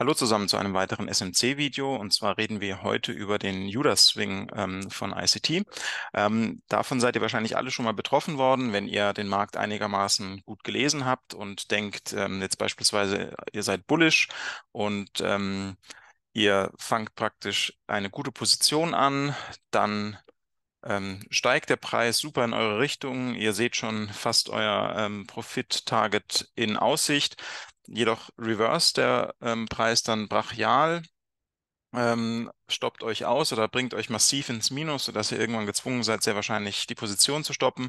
Hallo zusammen zu einem weiteren SMC-Video und zwar reden wir heute über den Judas-Swing ähm, von ICT. Ähm, davon seid ihr wahrscheinlich alle schon mal betroffen worden, wenn ihr den Markt einigermaßen gut gelesen habt und denkt ähm, jetzt beispielsweise, ihr seid bullish und ähm, ihr fangt praktisch eine gute Position an, dann ähm, steigt der Preis super in eure Richtung. Ihr seht schon fast euer ähm, Profit-Target in Aussicht jedoch reverse der ähm, Preis dann brachial, ähm, stoppt euch aus oder bringt euch massiv ins Minus, sodass ihr irgendwann gezwungen seid, sehr wahrscheinlich die Position zu stoppen.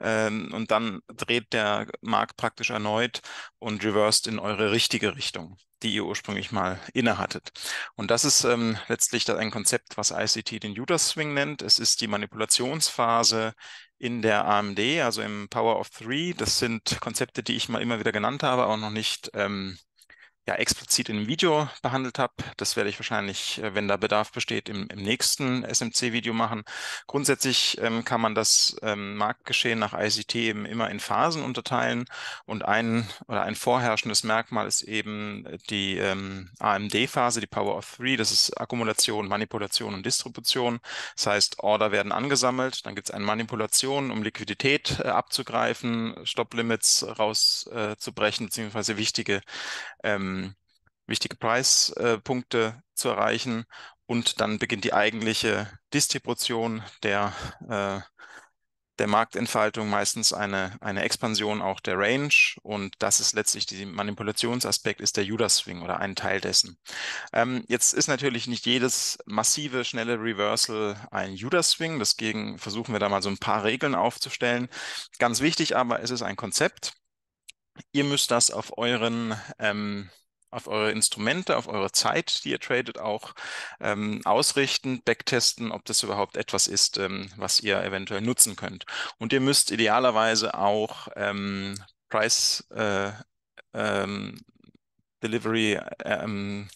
Ähm, und dann dreht der Markt praktisch erneut und reversed in eure richtige Richtung, die ihr ursprünglich mal innehattet. Und das ist ähm, letztlich ein Konzept, was ICT den Judas Swing nennt. Es ist die Manipulationsphase in der AMD, also im Power of Three. Das sind Konzepte, die ich mal immer wieder genannt habe, aber noch nicht ähm, ja, explizit in einem Video behandelt habe. Das werde ich wahrscheinlich, äh, wenn da Bedarf besteht, im, im nächsten SMC-Video machen. Grundsätzlich ähm, kann man das ähm, Marktgeschehen nach ICT eben immer in Phasen unterteilen und ein oder ein vorherrschendes Merkmal ist eben äh, die ähm, AMD-Phase, die Power of Three. Das ist Akkumulation, Manipulation und Distribution. Das heißt, Order werden angesammelt, dann gibt es eine Manipulation, um Liquidität äh, abzugreifen, Stop-Limits rauszubrechen, äh, beziehungsweise wichtige ähm, ähm, wichtige Preispunkte zu erreichen. Und dann beginnt die eigentliche Distribution der, äh, der Marktentfaltung, meistens eine, eine Expansion auch der Range. Und das ist letztlich die Manipulationsaspekt, ist der Judas-Swing oder ein Teil dessen. Ähm, jetzt ist natürlich nicht jedes massive, schnelle Reversal ein Judas-Swing. Deswegen versuchen wir da mal so ein paar Regeln aufzustellen. Ganz wichtig aber, es ist ein Konzept. Ihr müsst das auf euren ähm, auf eure Instrumente, auf eure Zeit, die ihr tradet, auch ähm, ausrichten, backtesten, ob das überhaupt etwas ist, ähm, was ihr eventuell nutzen könnt. Und ihr müsst idealerweise auch ähm, Price äh, ähm, Delivery ähm,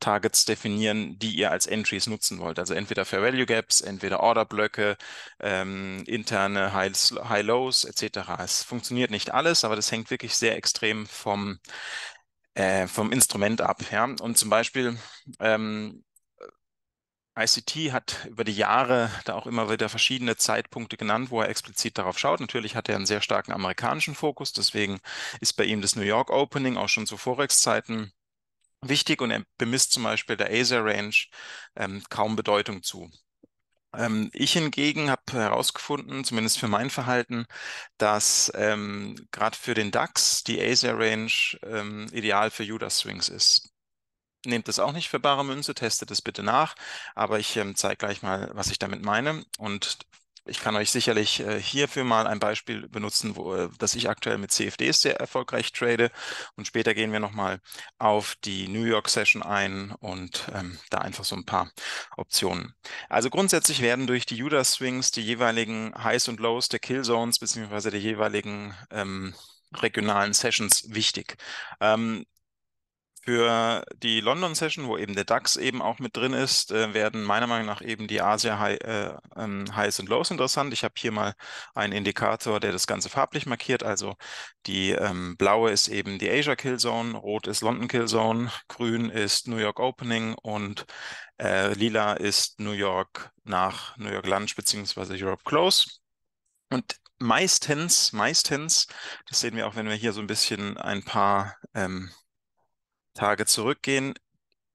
Targets definieren, die ihr als Entries nutzen wollt. Also entweder Fair Value Gaps, entweder Orderblöcke, ähm, interne High-Lows etc. Es funktioniert nicht alles, aber das hängt wirklich sehr extrem vom äh, vom Instrument ab. Ja? Und zum Beispiel ähm, ICT hat über die Jahre da auch immer wieder verschiedene Zeitpunkte genannt, wo er explizit darauf schaut. Natürlich hat er einen sehr starken amerikanischen Fokus, deswegen ist bei ihm das New York Opening auch schon zu Forex-Zeiten wichtig und er bemisst zum Beispiel der Asia range ähm, kaum Bedeutung zu. Ähm, ich hingegen habe herausgefunden, zumindest für mein Verhalten, dass ähm, gerade für den DAX die Asia range ähm, ideal für Judas-Swings ist. Nehmt das auch nicht für bare Münze, testet es bitte nach, aber ich ähm, zeige gleich mal, was ich damit meine. Und ich kann euch sicherlich äh, hierfür mal ein Beispiel benutzen, wo, äh, dass ich aktuell mit CFDs sehr erfolgreich trade. Und später gehen wir nochmal auf die New York Session ein und ähm, da einfach so ein paar Optionen. Also grundsätzlich werden durch die Judas Swings die jeweiligen Highs und Lows der Kill Zones beziehungsweise der jeweiligen ähm, regionalen Sessions wichtig. Ähm, für die London Session, wo eben der DAX eben auch mit drin ist, äh, werden meiner Meinung nach eben die Asia High, äh, ähm, Highs und Lows interessant. Ich habe hier mal einen Indikator, der das Ganze farblich markiert. Also die ähm, blaue ist eben die Asia Kill Zone, rot ist London Kill Zone, grün ist New York Opening und äh, lila ist New York nach New York Lunch beziehungsweise Europe Close. Und meistens, meistens, das sehen wir auch, wenn wir hier so ein bisschen ein paar ähm, Tage zurückgehen,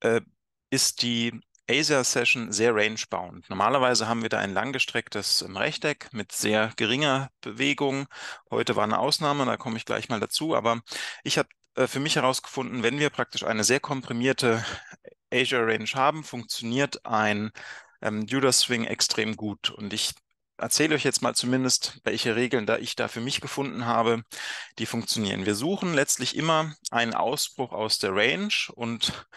äh, ist die ASIA-Session sehr rangebound. Normalerweise haben wir da ein langgestrecktes ähm, Rechteck mit sehr geringer Bewegung. Heute war eine Ausnahme, da komme ich gleich mal dazu. Aber ich habe äh, für mich herausgefunden, wenn wir praktisch eine sehr komprimierte Asia Range haben, funktioniert ein ähm, Judas Swing extrem gut. Und ich erzähle euch jetzt mal zumindest, welche Regeln da ich da für mich gefunden habe, die funktionieren. Wir suchen letztlich immer einen Ausbruch aus der Range und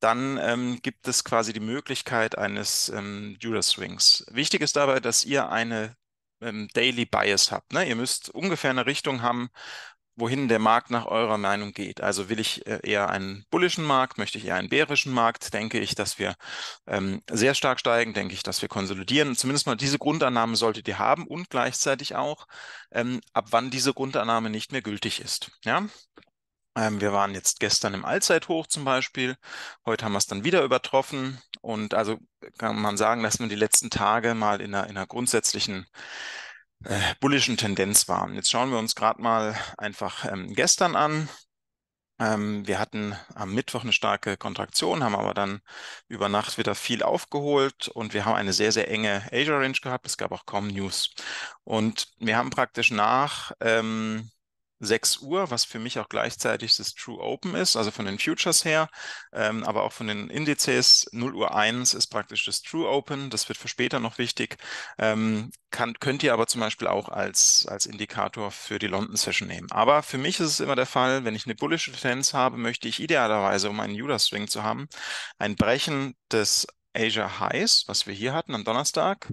dann ähm, gibt es quasi die Möglichkeit eines ähm, Judas-Swings. Wichtig ist dabei, dass ihr eine ähm, Daily Bias habt. Ne? Ihr müsst ungefähr eine Richtung haben, wohin der Markt nach eurer Meinung geht. Also will ich äh, eher einen bullischen Markt, möchte ich eher einen bärischen Markt, denke ich, dass wir ähm, sehr stark steigen, denke ich, dass wir konsolidieren. Zumindest mal diese Grundannahme solltet ihr haben und gleichzeitig auch, ähm, ab wann diese Grundannahme nicht mehr gültig ist. Ja? Ähm, wir waren jetzt gestern im Allzeithoch zum Beispiel, heute haben wir es dann wieder übertroffen und also kann man sagen, dass man die letzten Tage mal in einer, in einer grundsätzlichen äh, bullischen Tendenz war. Jetzt schauen wir uns gerade mal einfach ähm, gestern an. Ähm, wir hatten am Mittwoch eine starke Kontraktion, haben aber dann über Nacht wieder viel aufgeholt und wir haben eine sehr, sehr enge Asia Range gehabt. Es gab auch kaum News. Und wir haben praktisch nach ähm, 6 Uhr, was für mich auch gleichzeitig das True Open ist, also von den Futures her, ähm, aber auch von den Indizes. 0 Uhr 1 ist praktisch das True Open, das wird für später noch wichtig. Ähm, kann, könnt ihr aber zum Beispiel auch als, als Indikator für die London Session nehmen. Aber für mich ist es immer der Fall, wenn ich eine bullische Tendenz habe, möchte ich idealerweise, um einen Judas Swing zu haben, ein Brechen des Asia Highs, was wir hier hatten am Donnerstag.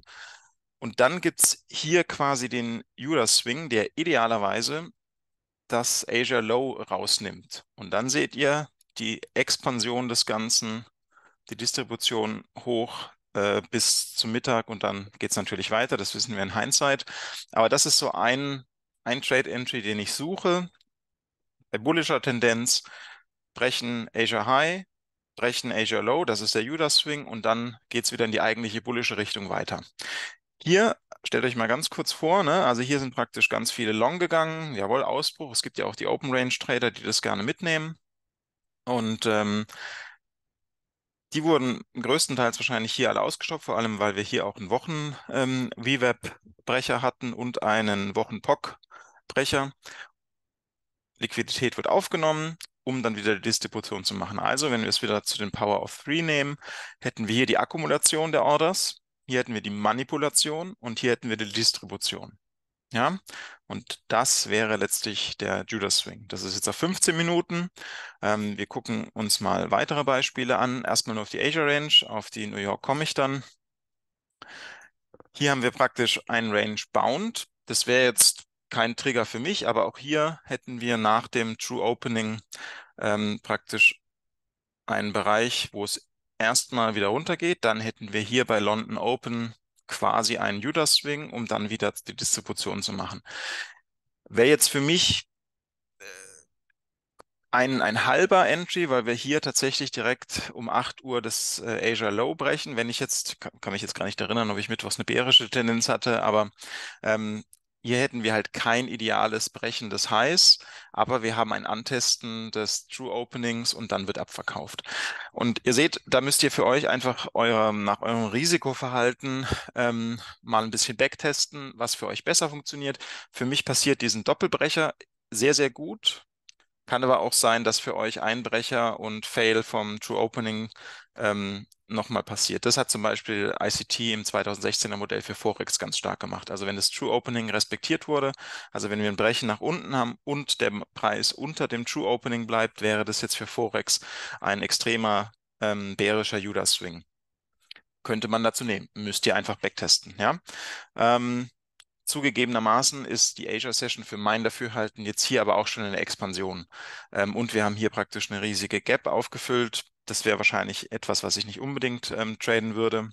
Und dann gibt es hier quasi den Judas Swing, der idealerweise das Asia Low rausnimmt. Und dann seht ihr die Expansion des Ganzen, die Distribution hoch äh, bis zum Mittag und dann geht es natürlich weiter. Das wissen wir in Hindsight. Aber das ist so ein, ein Trade-Entry, den ich suche. Bei bullischer Tendenz brechen Asia High, brechen Asia Low, das ist der Judas Swing und dann geht es wieder in die eigentliche bullische Richtung weiter. Hier stellt euch mal ganz kurz vor, ne? also hier sind praktisch ganz viele Long gegangen, jawohl, Ausbruch, es gibt ja auch die Open Range Trader, die das gerne mitnehmen und ähm, die wurden größtenteils wahrscheinlich hier alle ausgestopft, vor allem weil wir hier auch einen Wochen-VWAP-Brecher ähm, hatten und einen Wochen-POC-Brecher. Liquidität wird aufgenommen, um dann wieder die Distribution zu machen. Also wenn wir es wieder zu den Power of Three nehmen, hätten wir hier die Akkumulation der Orders hier hätten wir die Manipulation und hier hätten wir die Distribution. Ja, und das wäre letztlich der Judas Swing. Das ist jetzt auf 15 Minuten. Ähm, wir gucken uns mal weitere Beispiele an. Erstmal nur auf die Asia Range, auf die New York komme ich dann. Hier haben wir praktisch ein Range Bound. Das wäre jetzt kein Trigger für mich, aber auch hier hätten wir nach dem True Opening ähm, praktisch einen Bereich, wo es erstmal wieder runtergeht, dann hätten wir hier bei London Open quasi einen Judas Swing, um dann wieder die Distribution zu machen. Wäre jetzt für mich äh, ein, ein halber Entry, weil wir hier tatsächlich direkt um 8 Uhr das äh, Asia Low brechen. Wenn ich jetzt, kann, kann mich jetzt gar nicht erinnern, ob ich mittwochs eine bärische Tendenz hatte, aber ähm, hier hätten wir halt kein ideales brechendes Highs, aber wir haben ein Antesten des True Openings und dann wird abverkauft. Und ihr seht, da müsst ihr für euch einfach eure, nach eurem Risikoverhalten ähm, mal ein bisschen backtesten, was für euch besser funktioniert. Für mich passiert diesen Doppelbrecher sehr, sehr gut kann aber auch sein, dass für euch Einbrecher und Fail vom True Opening ähm, nochmal passiert. Das hat zum Beispiel ICT im 2016er Modell für Forex ganz stark gemacht. Also wenn das True Opening respektiert wurde, also wenn wir ein Brechen nach unten haben und der Preis unter dem True Opening bleibt, wäre das jetzt für Forex ein extremer ähm, bärischer Judas Swing. Könnte man dazu nehmen. Müsst ihr einfach backtesten, ja. Ähm, Zugegebenermaßen ist die Asia Session für mein Dafürhalten jetzt hier aber auch schon eine Expansion. Ähm, und wir haben hier praktisch eine riesige Gap aufgefüllt. Das wäre wahrscheinlich etwas, was ich nicht unbedingt ähm, traden würde.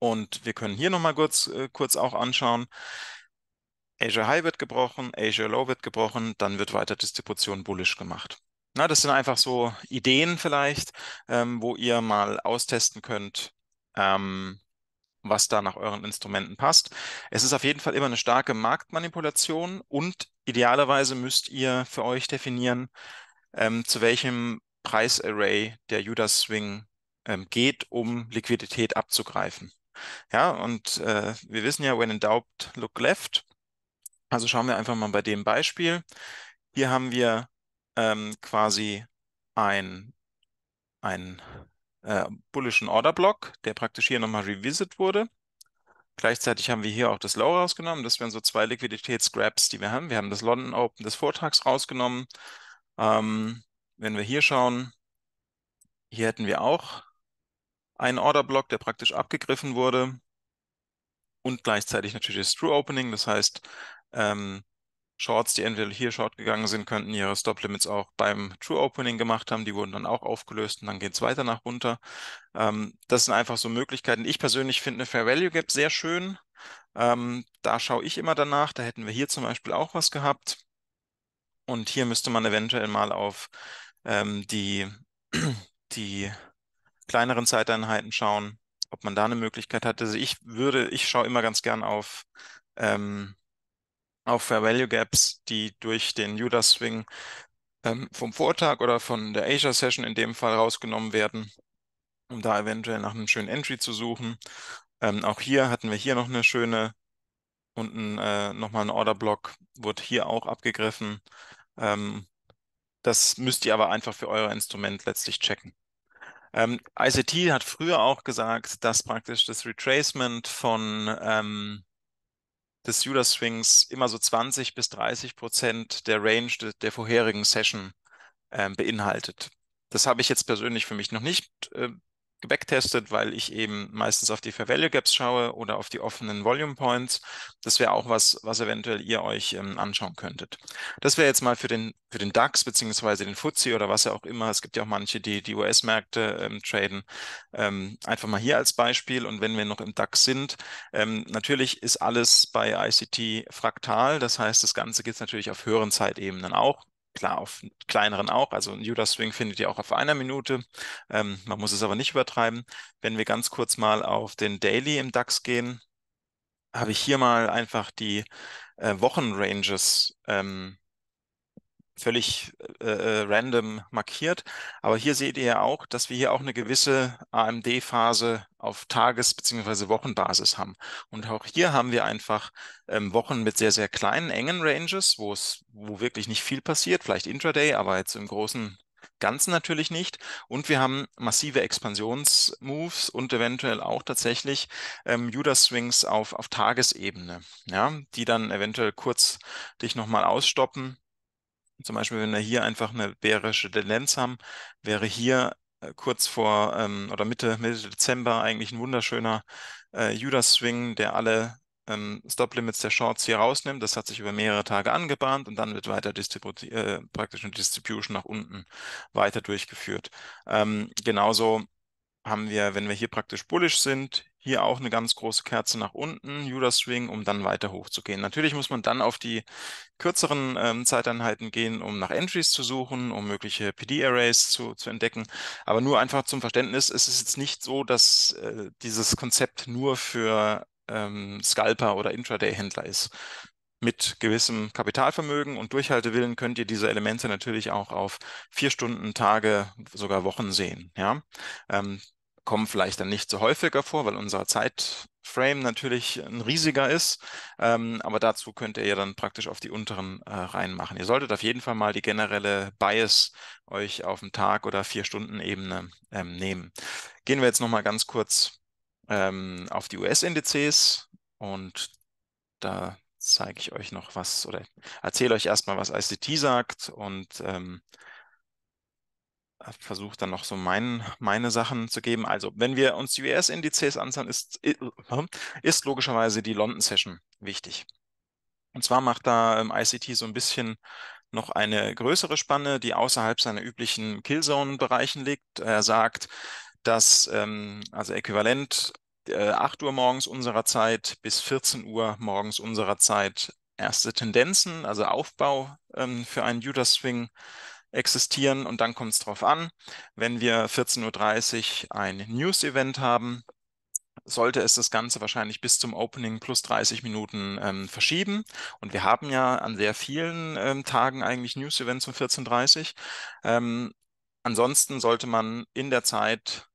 Und wir können hier nochmal kurz, äh, kurz auch anschauen. Asia High wird gebrochen, Asia Low wird gebrochen, dann wird weiter Distribution bullish gemacht. Na, das sind einfach so Ideen vielleicht, ähm, wo ihr mal austesten könnt, ähm, was da nach euren Instrumenten passt. Es ist auf jeden Fall immer eine starke Marktmanipulation und idealerweise müsst ihr für euch definieren, ähm, zu welchem Preisarray der Judas Swing ähm, geht, um Liquidität abzugreifen. Ja, und äh, wir wissen ja, when in doubt, look left. Also schauen wir einfach mal bei dem Beispiel. Hier haben wir ähm, quasi ein, ein äh, Order Block, der praktisch hier nochmal revisit wurde. Gleichzeitig haben wir hier auch das Low rausgenommen. Das wären so zwei Liquiditätsgrabs, die wir haben. Wir haben das London Open des Vortags rausgenommen. Ähm, wenn wir hier schauen, hier hätten wir auch einen Order Block, der praktisch abgegriffen wurde und gleichzeitig natürlich das True Opening. Das heißt, ähm, Shorts, die entweder hier Short gegangen sind, könnten ihre Stop-Limits auch beim True-Opening gemacht haben. Die wurden dann auch aufgelöst und dann geht es weiter nach runter. Ähm, das sind einfach so Möglichkeiten. Ich persönlich finde eine Fair Value Gap sehr schön. Ähm, da schaue ich immer danach. Da hätten wir hier zum Beispiel auch was gehabt. Und hier müsste man eventuell mal auf ähm, die, die kleineren Zeiteinheiten schauen, ob man da eine Möglichkeit hat. Also ich würde, ich schaue immer ganz gern auf ähm, auf Fair Value Gaps, die durch den Judas Swing ähm, vom Vortag oder von der Asia Session in dem Fall rausgenommen werden, um da eventuell nach einem schönen Entry zu suchen. Ähm, auch hier hatten wir hier noch eine schöne unten äh, nochmal ein Order Block, wurde hier auch abgegriffen. Ähm, das müsst ihr aber einfach für euer Instrument letztlich checken. Ähm, ICT hat früher auch gesagt, dass praktisch das Retracement von ähm, des Judas Swings immer so 20 bis 30 Prozent der Range de, der vorherigen Session äh, beinhaltet. Das habe ich jetzt persönlich für mich noch nicht äh, wegtestet, weil ich eben meistens auf die Fair Value Gaps schaue oder auf die offenen Volume Points. Das wäre auch was, was eventuell ihr euch ähm, anschauen könntet. Das wäre jetzt mal für den, für den DAX beziehungsweise den FTSE oder was ja auch immer. Es gibt ja auch manche, die die US-Märkte ähm, traden. Ähm, einfach mal hier als Beispiel. Und wenn wir noch im DAX sind, ähm, natürlich ist alles bei ICT fraktal. Das heißt, das Ganze gibt natürlich auf höheren Zeitebenen auch. Klar, auf kleineren auch. Also ein Judas-Swing findet ihr auch auf einer Minute. Ähm, man muss es aber nicht übertreiben. Wenn wir ganz kurz mal auf den Daily im DAX gehen, habe ich hier mal einfach die äh, Wochenranges ähm, völlig äh, äh, random markiert. Aber hier seht ihr ja auch, dass wir hier auch eine gewisse AMD-Phase auf Tages- bzw. Wochenbasis haben. Und auch hier haben wir einfach ähm, Wochen mit sehr, sehr kleinen, engen Ranges, wo es, wo wirklich nicht viel passiert, vielleicht Intraday, aber jetzt im großen Ganzen natürlich nicht. Und wir haben massive Expansionsmoves und eventuell auch tatsächlich ähm, Judas-Swings auf, auf Tagesebene, ja, die dann eventuell kurz dich nochmal ausstoppen zum Beispiel, wenn wir hier einfach eine bärische Tendenz haben, wäre hier äh, kurz vor ähm, oder Mitte, Mitte Dezember eigentlich ein wunderschöner äh, Judas-Swing, der alle ähm, Stop-Limits der Shorts hier rausnimmt. Das hat sich über mehrere Tage angebahnt und dann wird weiter äh, praktisch eine Distribution nach unten weiter durchgeführt. Ähm, genauso haben wir, wenn wir hier praktisch bullish sind, hier auch eine ganz große Kerze nach unten, Judas Swing, um dann weiter hochzugehen. Natürlich muss man dann auf die kürzeren ähm, Zeiteinheiten gehen, um nach Entries zu suchen, um mögliche PD-Arrays zu, zu entdecken. Aber nur einfach zum Verständnis, es ist jetzt nicht so, dass äh, dieses Konzept nur für ähm, Scalper oder Intraday-Händler ist. Mit gewissem Kapitalvermögen und Durchhaltewillen könnt ihr diese Elemente natürlich auch auf vier Stunden, Tage, sogar Wochen sehen. Ja? Ähm, kommen vielleicht dann nicht so häufiger vor, weil unser Zeitframe natürlich ein äh, riesiger ist. Ähm, aber dazu könnt ihr ja dann praktisch auf die unteren äh, machen. Ihr solltet auf jeden Fall mal die generelle Bias euch auf dem Tag- oder Vier-Stunden-Ebene ähm, nehmen. Gehen wir jetzt nochmal ganz kurz ähm, auf die US-Indizes und da zeige ich euch noch was oder erzähle euch erstmal, was ICT sagt und ähm, versuche dann noch so mein, meine Sachen zu geben. Also, wenn wir uns die US-Indizes anschauen, ist, äh, ist logischerweise die London Session wichtig. Und zwar macht da ähm, ICT so ein bisschen noch eine größere Spanne, die außerhalb seiner üblichen Killzone-Bereichen liegt. Er sagt, dass ähm, also äquivalent äh, 8 Uhr morgens unserer Zeit bis 14 Uhr morgens unserer Zeit erste Tendenzen, also Aufbau ähm, für einen judas swing existieren und dann kommt es drauf an. Wenn wir 14.30 Uhr ein News-Event haben, sollte es das Ganze wahrscheinlich bis zum Opening plus 30 Minuten ähm, verschieben. Und wir haben ja an sehr vielen ähm, Tagen eigentlich News-Events um 14.30 Uhr. Ähm, ansonsten sollte man in der Zeit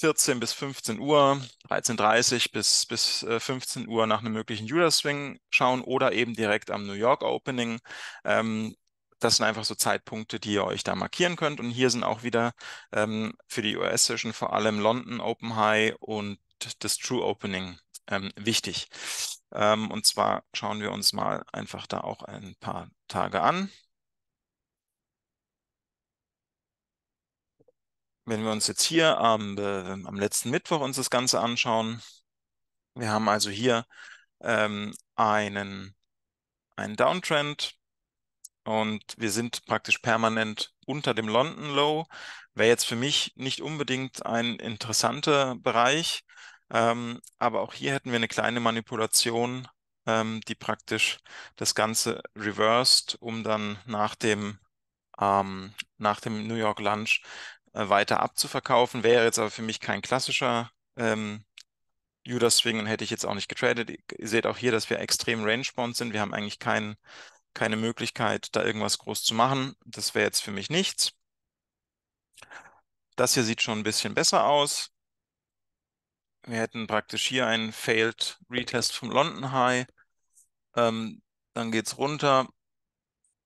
14 bis 15 Uhr, 13.30 bis, bis 15 äh, Uhr nach einem möglichen Judas swing schauen oder eben direkt am New York Opening. Ähm, das sind einfach so Zeitpunkte, die ihr euch da markieren könnt. Und hier sind auch wieder ähm, für die US-Session vor allem London Open High und das True Opening ähm, wichtig. Ähm, und zwar schauen wir uns mal einfach da auch ein paar Tage an. Wenn wir uns jetzt hier am, äh, am letzten Mittwoch uns das Ganze anschauen, wir haben also hier ähm, einen, einen Downtrend, und wir sind praktisch permanent unter dem London Low. Wäre jetzt für mich nicht unbedingt ein interessanter Bereich. Ähm, aber auch hier hätten wir eine kleine Manipulation, ähm, die praktisch das Ganze reversed, um dann nach dem, ähm, nach dem New York Lunch äh, weiter abzuverkaufen. Wäre jetzt aber für mich kein klassischer ähm, Judas Swing und hätte ich jetzt auch nicht getradet. Ihr seht auch hier, dass wir extrem range-bound sind. Wir haben eigentlich keinen keine Möglichkeit, da irgendwas groß zu machen. Das wäre jetzt für mich nichts. Das hier sieht schon ein bisschen besser aus. Wir hätten praktisch hier einen Failed Retest vom London High. Ähm, dann geht es runter.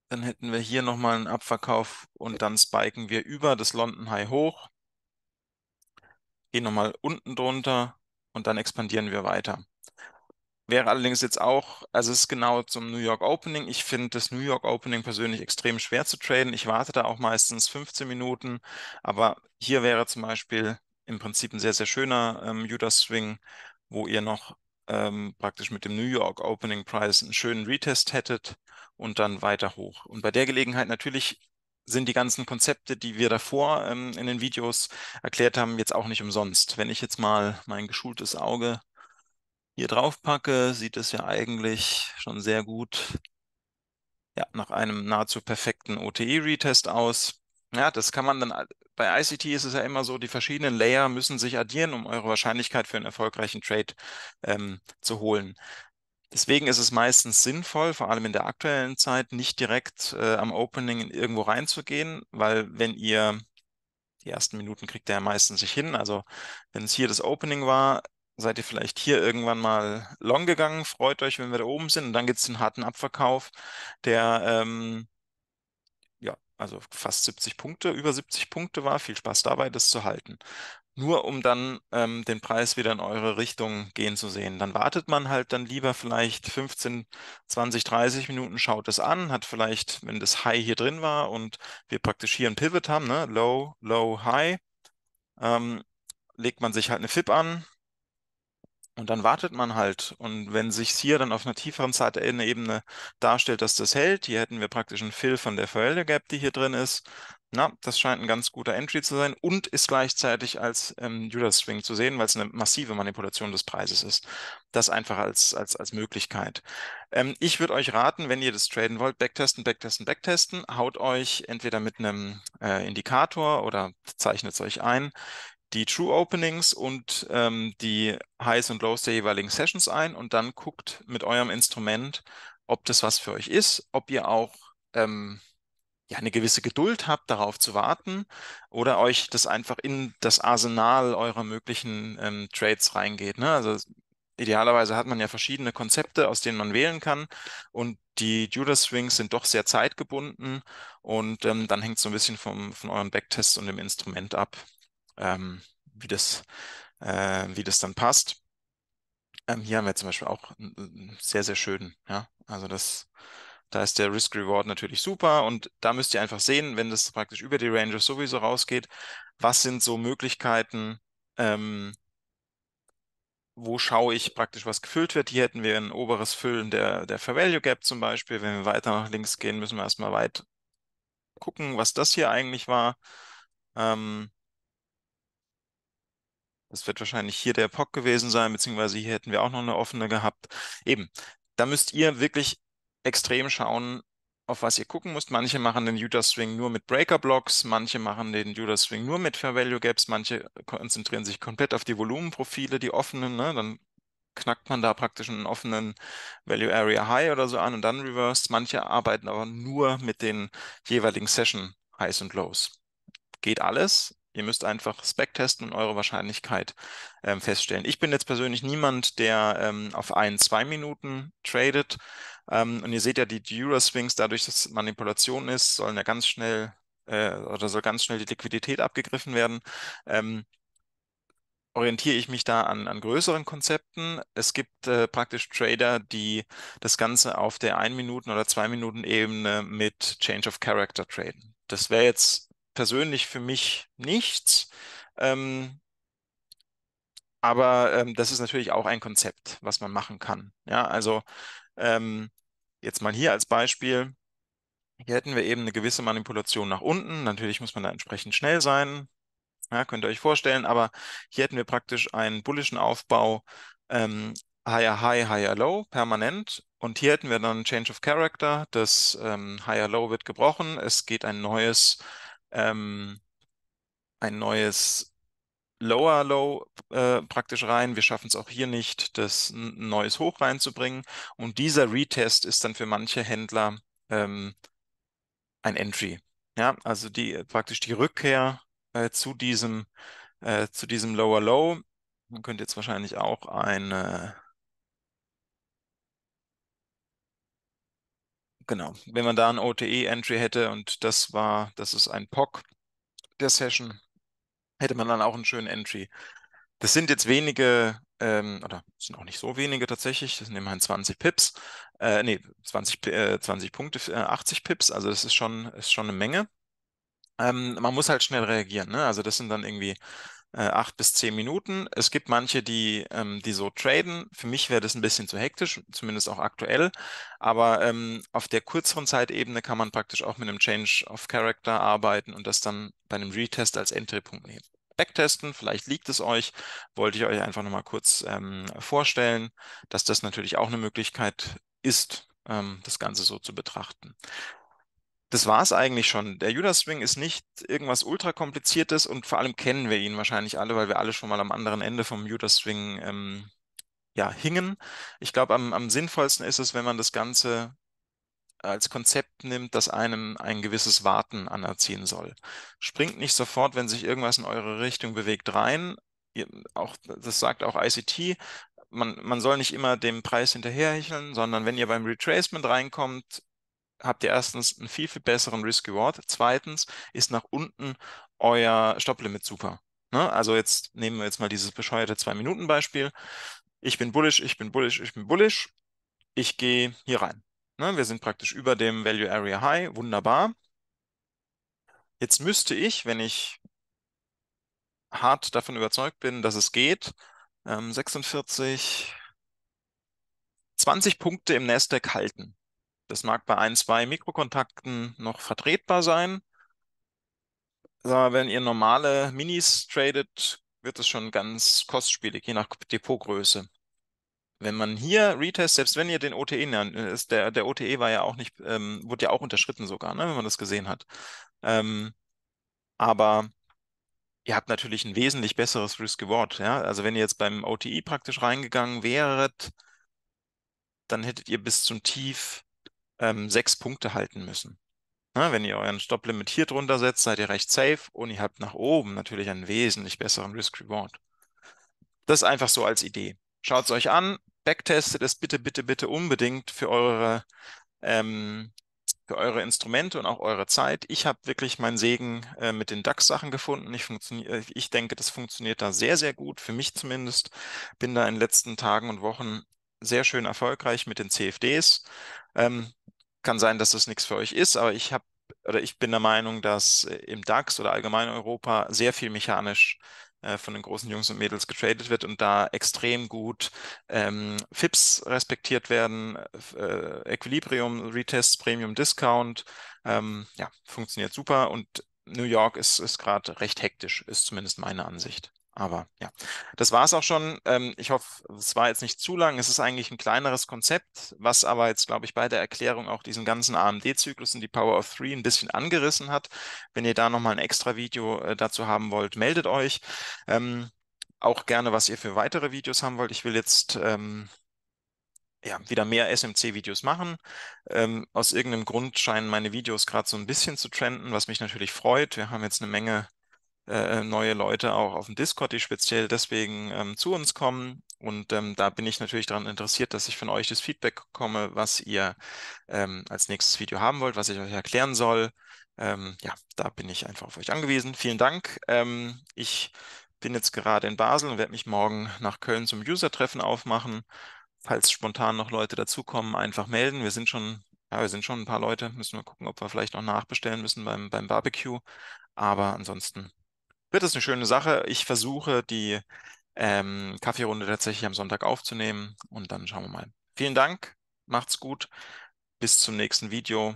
Dann hätten wir hier nochmal einen Abverkauf und dann spiken wir über das London High hoch. Gehen nochmal unten drunter und dann expandieren wir weiter. Wäre allerdings jetzt auch, also es ist genau zum New York Opening. Ich finde das New York Opening persönlich extrem schwer zu traden. Ich warte da auch meistens 15 Minuten, aber hier wäre zum Beispiel im Prinzip ein sehr, sehr schöner ähm, Judas Swing, wo ihr noch ähm, praktisch mit dem New York Opening Price einen schönen Retest hättet und dann weiter hoch. Und bei der Gelegenheit natürlich sind die ganzen Konzepte, die wir davor ähm, in den Videos erklärt haben, jetzt auch nicht umsonst. Wenn ich jetzt mal mein geschultes Auge hier drauf packe, sieht es ja eigentlich schon sehr gut ja, nach einem nahezu perfekten OTE-Retest aus. Ja, das kann man dann, bei ICT ist es ja immer so, die verschiedenen Layer müssen sich addieren, um eure Wahrscheinlichkeit für einen erfolgreichen Trade ähm, zu holen. Deswegen ist es meistens sinnvoll, vor allem in der aktuellen Zeit, nicht direkt äh, am Opening irgendwo reinzugehen, weil wenn ihr die ersten Minuten kriegt er ja meistens sich hin. Also wenn es hier das Opening war, seid ihr vielleicht hier irgendwann mal long gegangen, freut euch, wenn wir da oben sind und dann gibt es den harten Abverkauf, der ähm, ja, also fast 70 Punkte, über 70 Punkte war. Viel Spaß dabei, das zu halten. Nur um dann ähm, den Preis wieder in eure Richtung gehen zu sehen. Dann wartet man halt dann lieber vielleicht 15, 20, 30 Minuten, schaut es an, hat vielleicht, wenn das High hier drin war und wir praktisch hier ein Pivot haben, ne? Low, Low, High, ähm, legt man sich halt eine FIP an, und dann wartet man halt. Und wenn sich hier dann auf einer tieferen Zeitebene darstellt, dass das hält, hier hätten wir praktisch einen Fill von der Failure Gap, die hier drin ist. Na, das scheint ein ganz guter Entry zu sein und ist gleichzeitig als ähm, Judas Swing zu sehen, weil es eine massive Manipulation des Preises ist. Das einfach als, als, als Möglichkeit. Ähm, ich würde euch raten, wenn ihr das traden wollt, backtesten, backtesten, backtesten. Haut euch entweder mit einem äh, Indikator oder zeichnet es euch ein die True Openings und ähm, die Highs und Lows der jeweiligen Sessions ein und dann guckt mit eurem Instrument, ob das was für euch ist, ob ihr auch ähm, ja, eine gewisse Geduld habt, darauf zu warten oder euch das einfach in das Arsenal eurer möglichen ähm, Trades reingeht. Ne? Also idealerweise hat man ja verschiedene Konzepte, aus denen man wählen kann und die Judas Swings sind doch sehr zeitgebunden und ähm, dann hängt es so ein bisschen vom, von euren Backtests und dem Instrument ab ähm, wie, das, äh, wie das dann passt. Ähm, hier haben wir zum Beispiel auch einen sehr, sehr schönen, Ja? Also das, da ist der Risk-Reward natürlich super und da müsst ihr einfach sehen, wenn das praktisch über die Ranges sowieso rausgeht, was sind so Möglichkeiten, ähm, wo schaue ich praktisch, was gefüllt wird. Hier hätten wir ein oberes Füllen der, der Fair Value Gap zum Beispiel. Wenn wir weiter nach links gehen, müssen wir erstmal weit gucken, was das hier eigentlich war. Ähm, das wird wahrscheinlich hier der POC gewesen sein, beziehungsweise hier hätten wir auch noch eine offene gehabt. Eben, da müsst ihr wirklich extrem schauen, auf was ihr gucken müsst. Manche machen den Utah Swing nur mit Breaker Blocks, manche machen den Utah Swing nur mit Fair Value Gaps, manche konzentrieren sich komplett auf die Volumenprofile, die offenen, ne? dann knackt man da praktisch einen offenen Value Area High oder so an und dann reversed. Manche arbeiten aber nur mit den jeweiligen Session Highs und Lows. Geht alles, Ihr müsst einfach Spec testen und eure Wahrscheinlichkeit ähm, feststellen. Ich bin jetzt persönlich niemand, der ähm, auf ein, zwei Minuten tradet. Ähm, und ihr seht ja, die Dura-Swings, dadurch, dass Manipulation ist, sollen ja ganz schnell äh, oder soll ganz schnell die Liquidität abgegriffen werden. Ähm, orientiere ich mich da an, an größeren Konzepten. Es gibt äh, praktisch Trader, die das Ganze auf der 1-Minuten- oder 2-Minuten-Ebene mit Change of Character traden. Das wäre jetzt persönlich für mich nichts. Ähm, aber ähm, das ist natürlich auch ein Konzept, was man machen kann. Ja, also ähm, jetzt mal hier als Beispiel. Hier hätten wir eben eine gewisse Manipulation nach unten. Natürlich muss man da entsprechend schnell sein. Ja, könnt ihr euch vorstellen. Aber hier hätten wir praktisch einen bullischen Aufbau ähm, higher high, higher low permanent. Und hier hätten wir dann Change of Character. Das ähm, higher low wird gebrochen. Es geht ein neues ähm, ein neues Lower Low äh, praktisch rein. Wir schaffen es auch hier nicht, das ein neues Hoch reinzubringen. Und dieser Retest ist dann für manche Händler ähm, ein Entry. Ja, also die äh, praktisch die Rückkehr äh, zu diesem äh, zu diesem Lower Low. Man könnte jetzt wahrscheinlich auch eine genau, wenn man da ein OTE-Entry hätte und das war, das ist ein POC der Session, hätte man dann auch einen schönen Entry. Das sind jetzt wenige, ähm, oder sind auch nicht so wenige tatsächlich, das sind immerhin 20 Pips, äh, nee, 20, äh, 20 Punkte, äh, 80 Pips, also das ist schon, ist schon eine Menge. Ähm, man muss halt schnell reagieren, ne? also das sind dann irgendwie äh, acht bis zehn Minuten. Es gibt manche, die, ähm, die so traden. Für mich wäre das ein bisschen zu hektisch, zumindest auch aktuell. Aber ähm, auf der kürzeren Zeitebene kann man praktisch auch mit einem Change of Character arbeiten und das dann bei einem Retest als Entry-Punkt nehmen. Backtesten, vielleicht liegt es euch, wollte ich euch einfach nochmal kurz ähm, vorstellen, dass das natürlich auch eine Möglichkeit ist, ähm, das Ganze so zu betrachten das war es eigentlich schon. Der Judas Swing ist nicht irgendwas ultra kompliziertes und vor allem kennen wir ihn wahrscheinlich alle, weil wir alle schon mal am anderen Ende vom Judas Swing ähm, ja, hingen. Ich glaube, am, am sinnvollsten ist es, wenn man das Ganze als Konzept nimmt, dass einem ein gewisses Warten anerziehen soll. Springt nicht sofort, wenn sich irgendwas in eure Richtung bewegt, rein. Ihr, auch, das sagt auch ICT. Man, man soll nicht immer dem Preis hinterherhecheln, sondern wenn ihr beim Retracement reinkommt, habt ihr erstens einen viel, viel besseren Risk-Reward. Zweitens ist nach unten euer Stopplimit super. Ne? Also jetzt nehmen wir jetzt mal dieses bescheuerte Zwei-Minuten-Beispiel. Ich bin bullish, ich bin bullish, ich bin bullish. Ich gehe hier rein. Ne? Wir sind praktisch über dem Value Area High. Wunderbar. Jetzt müsste ich, wenn ich hart davon überzeugt bin, dass es geht, 46, ähm, 20 Punkte im Nasdaq halten. Das mag bei ein, zwei Mikrokontakten noch vertretbar sein. Aber wenn ihr normale Minis tradet, wird es schon ganz kostspielig, je nach Depotgröße. Wenn man hier Retest, selbst wenn ihr den OTE nennt, ist der, der OTE war ja auch nicht, ähm, wurde ja auch unterschritten sogar, ne, wenn man das gesehen hat. Ähm, aber ihr habt natürlich ein wesentlich besseres Risk-Reward. Ja? Also wenn ihr jetzt beim OTE praktisch reingegangen wäret, dann hättet ihr bis zum Tief ähm, sechs Punkte halten müssen. Na, ne, wenn ihr euren Stopplimit hier drunter setzt, seid ihr recht safe und ihr habt nach oben natürlich einen wesentlich besseren Risk-Reward. Das einfach so als Idee. Schaut es euch an, backtestet es bitte, bitte, bitte unbedingt für eure, ähm, für eure Instrumente und auch eure Zeit. Ich habe wirklich meinen Segen äh, mit den DAX-Sachen gefunden. Ich, äh, ich denke, das funktioniert da sehr, sehr gut, für mich zumindest. Bin da in den letzten Tagen und Wochen sehr schön erfolgreich mit den CFDs. Ähm, kann sein, dass das nichts für euch ist, aber ich habe oder ich bin der Meinung, dass äh, im DAX oder allgemein Europa sehr viel mechanisch äh, von den großen Jungs und Mädels getradet wird und da extrem gut ähm, FIPS respektiert werden, äh, Equilibrium, Retests, Premium Discount. Ähm, ja, funktioniert super und New York ist, ist gerade recht hektisch, ist zumindest meine Ansicht. Aber ja, das war es auch schon. Ähm, ich hoffe, es war jetzt nicht zu lang. Es ist eigentlich ein kleineres Konzept, was aber jetzt, glaube ich, bei der Erklärung auch diesen ganzen AMD-Zyklus und die Power of Three ein bisschen angerissen hat. Wenn ihr da nochmal ein extra Video äh, dazu haben wollt, meldet euch. Ähm, auch gerne, was ihr für weitere Videos haben wollt. Ich will jetzt ähm, ja, wieder mehr SMC-Videos machen. Ähm, aus irgendeinem Grund scheinen meine Videos gerade so ein bisschen zu trenden, was mich natürlich freut. Wir haben jetzt eine Menge äh, äh, neue Leute auch auf dem Discord, die speziell deswegen ähm, zu uns kommen. Und ähm, da bin ich natürlich daran interessiert, dass ich von euch das Feedback bekomme, was ihr ähm, als nächstes Video haben wollt, was ich euch erklären soll. Ähm, ja, da bin ich einfach auf euch angewiesen. Vielen Dank. Ähm, ich bin jetzt gerade in Basel und werde mich morgen nach Köln zum User-Treffen aufmachen. Falls spontan noch Leute dazukommen, einfach melden. Wir sind schon, ja, wir sind schon ein paar Leute. Müssen wir gucken, ob wir vielleicht noch nachbestellen müssen beim, beim Barbecue. Aber ansonsten wird es eine schöne Sache. Ich versuche, die ähm, Kaffeerunde tatsächlich am Sonntag aufzunehmen und dann schauen wir mal. Vielen Dank, macht's gut, bis zum nächsten Video.